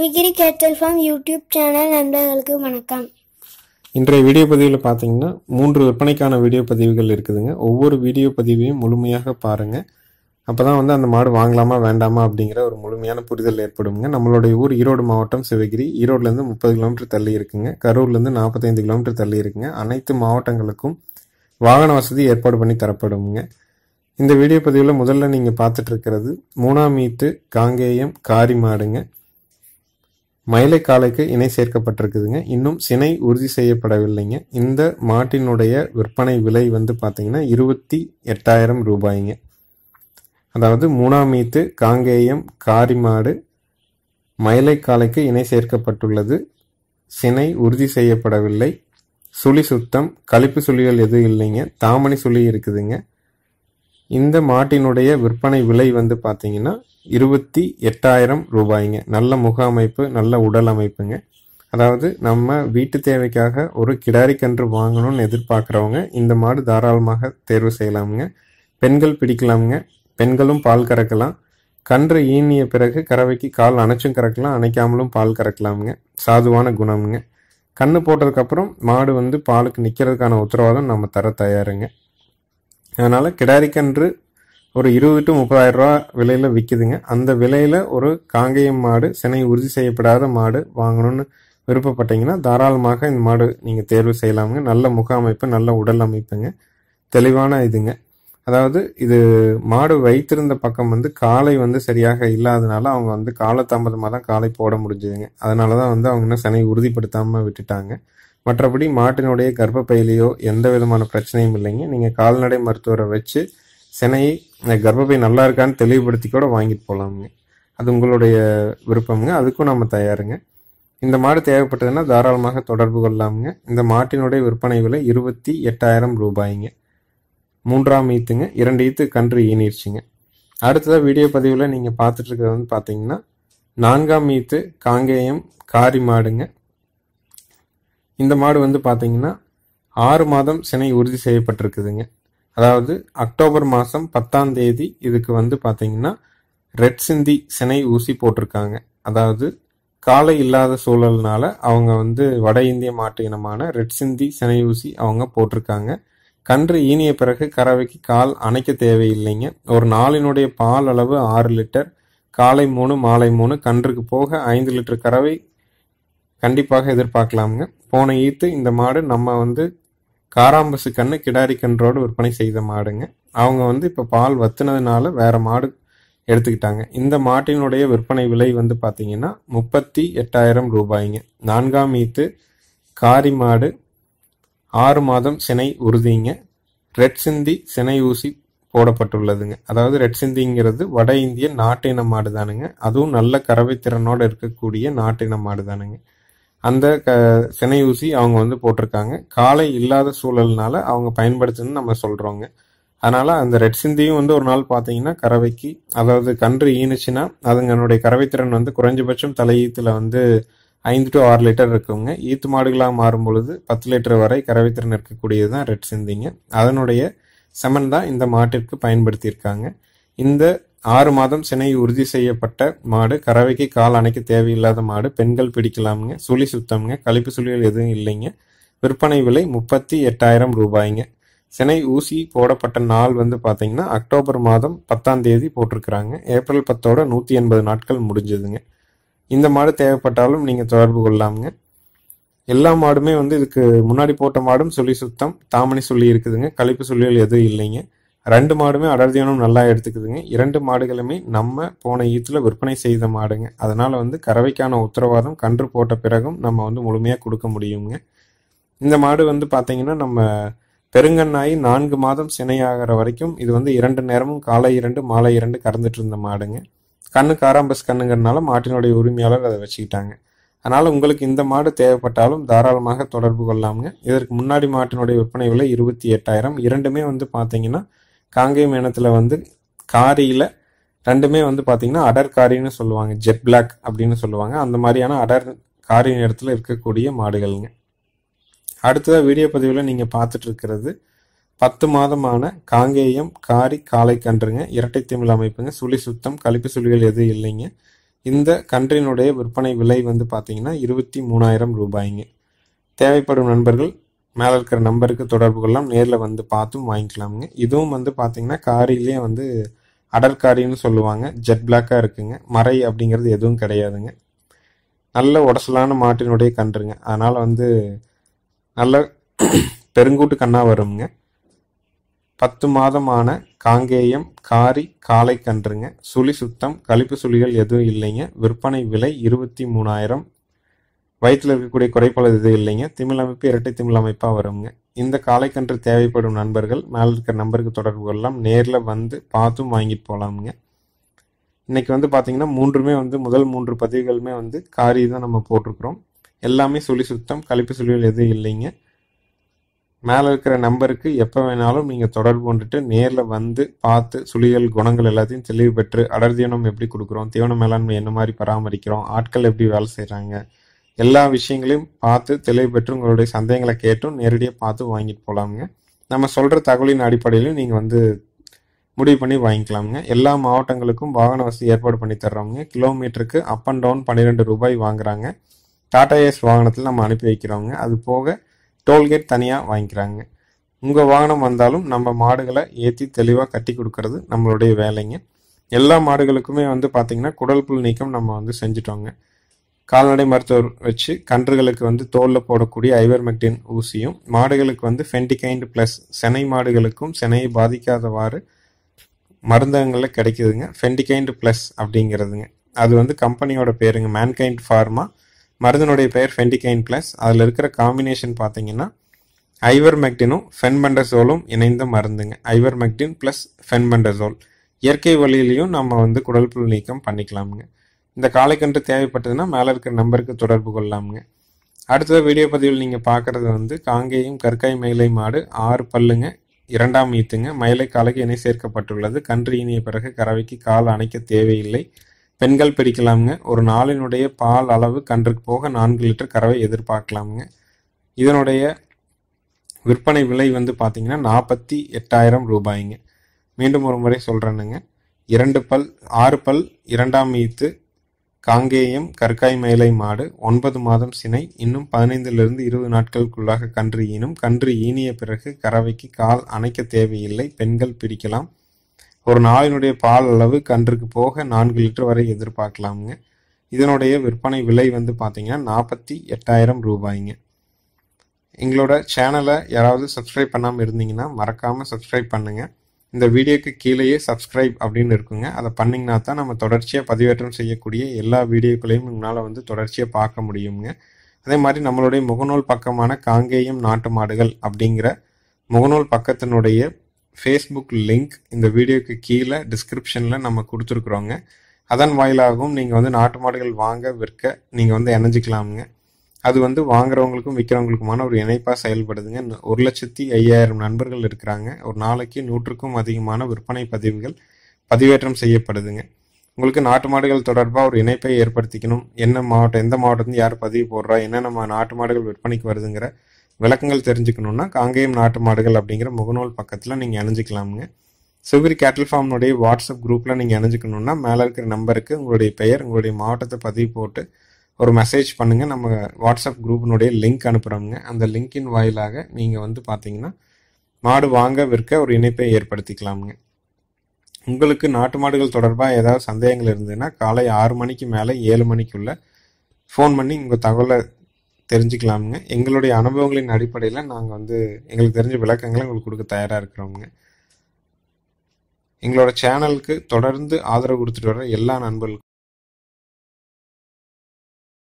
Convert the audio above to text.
விகிரி கேட்டல் form YouTube channel நண்பர்களுக்கு வணக்கம் இன்றைய வீடியோ பதிவில் பார்த்தீங்கன்னா மூன்று விற்பனைக்கான வீடியோ பதிவுகள் இருக்குதுங்க ஒவ்வொரு வீடியோ பதிவையும் முழுமையாக பாருங்கள் அப்போ தான் வந்து அந்த மாடு வாங்கலாமா வேண்டாமா அப்படிங்கிற ஒரு முழுமையான புரிதல் ஏற்படுங்க நம்மளுடைய ஊர் ஈரோடு மாவட்டம் சிவகிரி ஈரோடுலேருந்து முப்பது கிலோமீட்டர் தள்ளி இருக்குங்க கரூர்லேருந்து நாற்பத்தைந்து கிலோமீட்டர் தள்ளி இருக்குங்க அனைத்து மாவட்டங்களுக்கும் வாகன வசதி ஏற்பாடு பண்ணி தரப்படுங்க இந்த வீடியோ பதிவில் முதல்ல நீங்கள் பார்த்துட்டு இருக்கிறது மூணாம் மீட்டு காங்கேயம் காரி மாடுங்க மயிலை காலைக்கு இணை சேர்க்கப்பட்டிருக்குதுங்க இன்னும் சினை உறுதி செய்யப்படவில்லைங்க இந்த மாட்டினுடைய விற்பனை விலை வந்து பார்த்தீங்கன்னா இருபத்தி எட்டாயிரம் ரூபாய்ங்க அதாவது மூணாமீத்து காங்கேயம் காரிமாடு மயிலை காலைக்கு இணை சேர்க்கப்பட்டுள்ளது சினை உறுதி செய்யப்படவில்லை சுழி சுத்தம் கழிப்பு சுழிகள் எதுவும் இல்லைங்க தாமணி சுழி இருக்குதுங்க இந்த மாட்டினுடைய விற்பனை விலை வந்து பார்த்தீங்கன்னா இருபத்தி எட்டாயிரம் ரூபாய்ங்க நல்ல முக அமைப்பு நல்ல உடல் அமைப்புங்க அதாவது நம்ம வீட்டு தேவைக்காக ஒரு கிடாரி கன்று வாங்கணும்னு எதிர்பார்க்குறவங்க இந்த மாடு தாராளமாக தேர்வு செய்யலாமுங்க பெண்கள் பிடிக்கலாமுங்க பெண்களும் பால் கறக்கலாம் கன்று ஈனிய பிறகு கறவைக்கு கால் அணைச்சும் கறக்கலாம் அணைக்காமலும் பால் கறக்கலாமுங்க சாதுவான குணமுங்க கன்று போட்டதுக்கப்புறம் மாடு வந்து பாலுக்கு நிற்கிறதுக்கான உத்தரவாதம் நம்ம தர தயாருங்க அதனால் கிடாரிக்கன்று ஒரு இருபது டு முப்பதாயிரரூவா விலையில் விற்கிதுங்க அந்த விலையில் ஒரு காங்கேயம் மாடு சினை உறுதி செய்யப்படாத மாடு வாங்கணும்னு விருப்பப்பட்டீங்கன்னா தாராளமாக இந்த மாடு நீங்கள் தேர்வு செய்யலாமுங்க நல்ல முக அமைப்பு நல்ல உடல் அமைப்புங்க தெளிவான இதுங்க அதாவது இது மாடு வைத்திருந்த பக்கம் வந்து காலை வந்து சரியாக இல்லாதனால அவங்க வந்து காலதாமதமாக தான் காலை போட முடிஞ்சதுங்க அதனால தான் வந்து அவங்க இன்னும் சினை உறுதிப்படுத்தாமல் விட்டுட்டாங்க மற்றபடி மாட்டினுடைய கர்ப்பப்பையிலேயோ எந்த விதமான பிரச்சனையும் இல்லைங்க நீங்கள் கால்நடை மருத்துவரை வச்சு சினையை கர்ப்பப்பை நல்லா இருக்கான்னு தெளிவுபடுத்தி கூட வாங்கிட்டு போகலாமுங்க அது உங்களுடைய விருப்பம்ங்க அதுக்கும் நம்ம தயாருங்க இந்த மாடு தேவைப்பட்டதுன்னா தாராளமாக தொடர்பு கொள்ளலாமுங்க இந்த மாட்டினுடைய விற்பனை விலை இருபத்தி எட்டாயிரம் ரூபாய்ங்க மூன்றாம் ஈத்துங்க இரண்டு ஈத்து கன்று ஈனிடுச்சுங்க அடுத்ததாக வீடியோ பதிவில் நீங்கள் இருக்கிறது வந்து பார்த்தீங்கன்னா நான்காம் ஈத்து காங்கேயம் காரி மாடுங்க இந்த மாடு வந்து பார்த்தீங்கன்னா ஆறு மாதம் சினை உறுதி செய்யப்பட்டிருக்குதுங்க அதாவது அக்டோபர் மாதம் பத்தாம் தேதி இதுக்கு வந்து பார்த்தீங்கன்னா ரெட் சிந்தி சினை ஊசி போட்டிருக்காங்க அதாவது காலை இல்லாத சூழல்னால அவங்க வந்து வட இந்திய மாட்டு இனமான ரெட் சிந்தி சினை ஊசி அவங்க போட்டிருக்காங்க கன்று ஈனிய பிறகு கறவைக்கு கால் அணைக்க தேவையில்லைங்க ஒரு நாளினுடைய பால் அளவு ஆறு லிட்டர் காலை மூணு மாலை மூணு கன்றுக்கு போக ஐந்து லிட்டர் கறவை கண்டிப்பாக எதிர்பார்க்கலாமுங்க போன ஈத்து இந்த மாடு நம்ம வந்து காராம்பசு கண்ணு கிடாரி கன்றோடு விற்பனை செய்த மாடுங்க அவங்க வந்து இப்போ பால் வத்துனதுனால வேறு மாடு எடுத்துக்கிட்டாங்க இந்த மாட்டினுடைய விற்பனை விலை வந்து பார்த்திங்கன்னா முப்பத்தி எட்டாயிரம் ரூபாய்ங்க நான்காம் ஈத்து காரி மாடு ஆறு மாதம் சினை உறுதிங்க ரெட் சிந்தி சினை ஊசி போடப்பட்டுள்ளதுங்க அதாவது ரெட் சிந்திங்கிறது வட இந்திய நாட்டின மாடு தானுங்க அதுவும் நல்ல கறவை திறனோடு இருக்கக்கூடிய நாட்டின மாடு தானுங்க அந்த க சினை ஊசி அவங்க வந்து போட்டிருக்காங்க காலை இல்லாத சூழல்னால அவங்க பயன்படுத்துன்னு நம்ம சொல்கிறோங்க அதனால் அந்த ரெட் சிந்தியும் வந்து ஒரு நாள் பார்த்தீங்கன்னா கறவைக்கு அதாவது கன்று ஈனுச்சுன்னா அதுங்களுடைய கறவைத்திறன் வந்து குறைஞ்சபட்சம் தலையீத்தில் வந்து ஐந்து டு ஆறு லிட்டர் இருக்குங்க ஈத்து மாடுகளாக மாறும் பொழுது பத்து லிட்டர் வரை கறவைத்திறன் இருக்கக்கூடியது தான் ரெட் சிந்திங்க அதனுடைய செமன் தான் இந்த மாட்டிற்கு பயன்படுத்தியிருக்காங்க இந்த ஆறு மாதம் சினை உறுதி செய்யப்பட்ட மாடு கறவைக்கு கால் அணைக்க தேவையில்லாத மாடு பெண்கள் பிடிக்கலாமுங்க சுழி சுத்தம்ங்க கழிப்பு சுழிகள் எதுவும் இல்லைங்க விற்பனை விலை முப்பத்தி எட்டாயிரம் ரூபாய்ங்க சினை ஊசி போடப்பட்ட நாள் வந்து பார்த்தீங்கன்னா அக்டோபர் மாதம் பத்தாம் தேதி போட்டிருக்கிறாங்க ஏப்ரல் பத்தோட நூற்றி எண்பது நாட்கள் முடிஞ்சதுங்க இந்த மாடு தேவைப்பட்டாலும் நீங்கள் தொடர்பு கொள்ளாமங்க எல்லா மாடுமே வந்து இதுக்கு முன்னாடி போட்ட மாடும் சுழி சுத்தம் தாமணி சொல்லி இருக்குதுங்க கழிப்பு சொல்லிகள் எதுவும் இல்லைங்க ரெண்டு மாடுமே அடர்த்தியானம் நல்லா எடுத்துக்குதுங்க இரண்டு மாடுகளுமே நம்ம போன ஈத்தில் விற்பனை செய்த மாடுங்க அதனால் வந்து கறவைக்கான உத்தரவாதம் கன்று போட்ட பிறகும் நம்ம வந்து முழுமையாக கொடுக்க முடியுங்க இந்த மாடு வந்து பார்த்திங்கன்னா நம்ம பெருங்கண்ணாயி நான்கு மாதம் சினையாகிற வரைக்கும் இது வந்து இரண்டு நேரமும் காலை இரண்டு மாலை இரண்டு கறந்துட்டு இருந்த மாடுங்க கண்ணு காராம்பஸ் கண்ணுங்கிறதுனால மாட்டினுடைய உரிமையாளர் அதை வச்சுக்கிட்டாங்க அதனால் உங்களுக்கு இந்த மாடு தேவைப்பட்டாலும் தாராளமாக தொடர்பு கொள்ளலாமுங்க இதற்கு முன்னாடி மாட்டினுடைய விற்பனை விலை இருபத்தி எட்டாயிரம் இரண்டுமே வந்து பார்த்தீங்கன்னா காங்கே மேனத்தில் வந்து காரியில் ரெண்டுமே வந்து பார்த்திங்கன்னா அடர் காரின்னு சொல்லுவாங்க ஜெட் பிளாக் அப்படின்னு சொல்லுவாங்க அந்த மாதிரியான அடர் காரி நிறத்தில் இருக்கக்கூடிய மாடுகள்ங்க அடுத்ததாக வீடியோ பதிவில் நீங்கள் பார்த்துட்டு இருக்கிறது பத்து மாதமான காங்கேயம் காரி காலை கன்றுங்க இரட்டை தமிழ் அமைப்புங்க சுழி சுத்தம் கழிப்பு சுழிகள் எதுவும் இல்லைங்க இந்த கன்றினுடைய விற்பனை விலை வந்து பார்த்தீங்கன்னா இருபத்தி மூணாயிரம் ரூபாய்ங்க தேவைப்படும் நண்பர்கள் மேலே இருக்கிற நம்பருக்கு தொடர்பு கொள்ளலாம் நேரில் வந்து பார்த்தும் வாங்கிக்கலாமுங்க இதுவும் வந்து பார்த்தீங்கன்னா காரிலேயே வந்து அடல் காரின்னு சொல்லுவாங்க ஜெட் பிளாக்காக இருக்குங்க மறை அப்படிங்கிறது எதுவும் கிடையாதுங்க நல்ல உடசலான மாட்டினுடைய கன்றுங்க அதனால் வந்து நல்ல பெருங்கூட்டு கண்ணாக வருங்க பத்து மாதமான காங்கேயம் காரி காலை கன்றுங்க சுழி சுத்தம் கழிப்பு சுழிகள் எதுவும் இல்லைங்க விற்பனை விலை இருபத்தி மூணாயிரம் வயிற்றில் இருக்கக்கூடிய குறைபாடு இது இல்லைங்க திமிழ் அமைப்பு இரட்டை திமிழ் அமைப்பாக வருங்க இந்த காலைக்கன்று தேவைப்படும் நண்பர்கள் மேலே இருக்கிற நம்பருக்கு தொடர்பு கொள்ளலாம் நேரில் வந்து பார்த்தும் வாங்கிட்டு போகலாமுங்க இன்றைக்கி வந்து பார்த்திங்கன்னா மூன்றுமே வந்து முதல் மூன்று பதிவுகளுமே வந்து காரி தான் நம்ம போட்டிருக்கிறோம் எல்லாமே சுழி சுத்தம் கழிப்பு சுழிகள் எதுவும் இல்லைங்க மேலே இருக்கிற நம்பருக்கு எப்போ வேணாலும் நீங்கள் தொடர்பு கொண்டுட்டு நேரில் வந்து பார்த்து சுழிகள் குணங்கள் எல்லாத்தையும் தெளிவு பெற்று அடர் தீவனம் எப்படி கொடுக்குறோம் தீவன மேலாண்மை என்ன மாதிரி பராமரிக்கிறோம் ஆட்கள் எப்படி வேலை செய்கிறாங்க எல்லா விஷயங்களையும் பார்த்து தெளிவு பெற்று உங்களுடைய சந்தேகங்களை கேட்டும் நேரடியாக பார்த்து வாங்கிட்டு போகலாமுங்க நம்ம சொல்கிற தகவலின் அடிப்படையிலும் நீங்கள் வந்து முடிவு பண்ணி வாங்கிக்கலாமுங்க எல்லா மாவட்டங்களுக்கும் வாகன வசதி ஏற்பாடு பண்ணி தர்றவங்க கிலோமீட்டருக்கு அப் அண்ட் டவுன் பன்னிரெண்டு ரூபாய் வாங்குறாங்க டாடா ஏஸ் வாகனத்தில் நம்ம அனுப்பி வைக்கிறோங்க அது போக டோல்கேட் தனியாக வாங்கிக்கிறாங்க உங்கள் வாகனம் வந்தாலும் நம்ம மாடுகளை ஏற்றி தெளிவாக கட்டி கொடுக்கறது நம்மளுடைய வேலைங்க எல்லா மாடுகளுக்குமே வந்து பார்த்திங்கன்னா குடல் புல் நீக்கம் நம்ம வந்து செஞ்சிட்டோங்க கால்நடை மருத்துவர் வச்சு கன்றுகளுக்கு வந்து தோலில் போடக்கூடிய ஐவர்மெக்டின் ஊசியும் மாடுகளுக்கு வந்து ஃபென்டிகைண்ட் ப்ளஸ் செனை மாடுகளுக்கும் செனையை பாதிக்காதவாறு மருந்தகங்களில் கிடைக்கிதுங்க ஃபென்டிகைண்ட் ப்ளஸ் அப்படிங்கிறதுங்க அது வந்து கம்பெனியோட பேருங்க மேன்கைண்ட் ஃபார்மா மருந்தினுடைய பெயர் ஃபென்டிகைன் ப்ளஸ் அதில் இருக்கிற காம்பினேஷன் பார்த்தீங்கன்னா ஐவர்மெக்டினும் ஃபென்பண்டசோலும் இணைந்த மருந்துங்க ஐவர்மெக்டின் ப்ளஸ் ஃபென்பண்டசோல் இயற்கை வழியிலையும் நம்ம வந்து குடல் புல் நீக்கம் பண்ணிக்கலாமுங்க இந்த காலைக்கன்று தேவைப்பட்டதுன்னா மேலே இருக்கிற நம்பருக்கு தொடர்பு கொள்ளலாமுங்க அடுத்தது வீடியோ பதிவில் நீங்கள் பார்க்குறது வந்து காங்கேயும் கற்காய் மயிலை மாடு ஆறு பல்லுங்க இரண்டாம் ஈத்துங்க மயிலை காலைக்கு இணை சேர்க்கப்பட்டுள்ளது கன்று இனிய பிறகு கறவைக்கு கால் அணைக்க தேவையில்லை பெண்கள் பிடிக்கலாமுங்க ஒரு நாளினுடைய பால் அளவு கன்றுக்கு போக நான்கு லிட்டர் கறவை எதிர்பார்க்கலாமுங்க இதனுடைய விற்பனை விலை வந்து பார்த்திங்கன்னா நாற்பத்தி எட்டாயிரம் ரூபாய்ங்க மீண்டும் ஒரு முறை சொல்கிறேனுங்க இரண்டு பல் ஆறு பல் இரண்டாம் ஈத்து காங்கேயம் கற்காய் மேலை மாடு ஒன்பது மாதம் சினை இன்னும் பதினைந்திலிருந்து இருபது நாட்களுக்குள்ளாக கன்று ஈனும் கன்று ஈனிய பிறகு கறவைக்கு கால் அணைக்க தேவையில்லை பெண்கள் பிரிக்கலாம் ஒரு நாளினுடைய பால் அளவு கன்றுக்கு போக நான்கு லிட்டர் வரை எதிர்பார்க்கலாமுங்க இதனுடைய விற்பனை விலை வந்து பார்த்தீங்கன்னா நாற்பத்தி எட்டாயிரம் ரூபாய்ங்க எங்களோட சேனலை யாராவது சப்ஸ்கிரைப் பண்ணாமல் இருந்தீங்கன்னா மறக்காமல் சப்ஸ்கிரைப் பண்ணுங்கள் இந்த வீடியோக்கு கீழேயே சப்ஸ்கிரைப் அப்படின்னு இருக்குங்க அதை பண்ணிங்கன்னா தான் நம்ம தொடர்ச்சியாக பதிவேற்றம் செய்யக்கூடிய எல்லா வீடியோக்களையும் உங்களால் வந்து தொடர்ச்சியாக பார்க்க முடியுங்க அதே மாதிரி நம்மளுடைய முகநூல் பக்கமான காங்கேயம் நாட்டு மாடுகள் அப்படிங்கிற முகநூல் பக்கத்தினுடைய ஃபேஸ்புக் லிங்க் இந்த வீடியோக்கு கீழே டிஸ்கிரிப்ஷனில் நம்ம கொடுத்துருக்குறோங்க அதன் வாயிலாகவும் நீங்கள் வந்து நாட்டு மாடுகள் வாங்க விற்க நீங்கள் வந்து இணைஞ்சிக்கலாமுங்க அது வந்து வாங்குறவங்களுக்கும் விற்கிறவங்களுக்குமான ஒரு இணைப்பாக செயல்படுதுங்க ஒரு லட்சத்தி ஐயாயிரம் நண்பர்கள் இருக்கிறாங்க ஒரு நாளைக்கு நூற்றுக்கும் அதிகமான விற்பனை பதிவுகள் பதிவேற்றம் செய்யப்படுதுங்க உங்களுக்கு நாட்டு மாடுகள் தொடர்பாக ஒரு இணைப்பை ஏற்படுத்திக்கணும் என்ன மாவட்டம் எந்த மாவட்டத்துலேருந்து யார் பதிவு போடுறா என்ன நம்ம நாட்டு மாடுகள் விற்பனைக்கு வருதுங்கிற விளக்கங்கள் தெரிஞ்சுக்கணுன்னா காங்கேயம் நாட்டு மாடுகள் அப்படிங்கிற முகநூல் பக்கத்தில் நீங்கள் இணைஞ்சிக்கலாமுங்க சிவகிரி கேட்டல் ஃபார்ம்னுடைய வாட்ஸ்அப் குரூப்பில் நீங்கள் இணைஞ்சிக்கணுன்னா மேலே இருக்கிற நம்பருக்கு உங்களுடைய பெயர் உங்களுடைய மாவட்டத்தை பதிவு போட்டு ஒரு மெசேஜ் பண்ணுங்கள் நம்ம வாட்ஸ்அப் குரூப்பினுடைய லிங்க் அனுப்புறோங்க அந்த லிங்கின் வாயிலாக நீங்கள் வந்து பாத்தீங்கன்னா மாடு வாங்க விற்க ஒரு இணைப்பை ஏற்படுத்திக்கலாமுங்க உங்களுக்கு நாட்டு மாடுகள் தொடர்பாக ஏதாவது சந்தேகங்கள் இருந்ததுன்னா காலை ஆறு மணிக்கு மேலே ஏழு மணிக்குள்ளே ஃபோன் பண்ணி உங்கள் தகவலை தெரிஞ்சுக்கலாமுங்க எங்களுடைய அனுபவங்களின் அடிப்படையில் நாங்கள் வந்து எங்களுக்கு தெரிஞ்ச விளக்கங்களை உங்களுக்கு கொடுக்க தயாராக இருக்கிறோங்க எங்களோட சேனலுக்கு தொடர்ந்து ஆதரவு கொடுத்துட்டு வர எல்லா நண்பர்களுக்கும்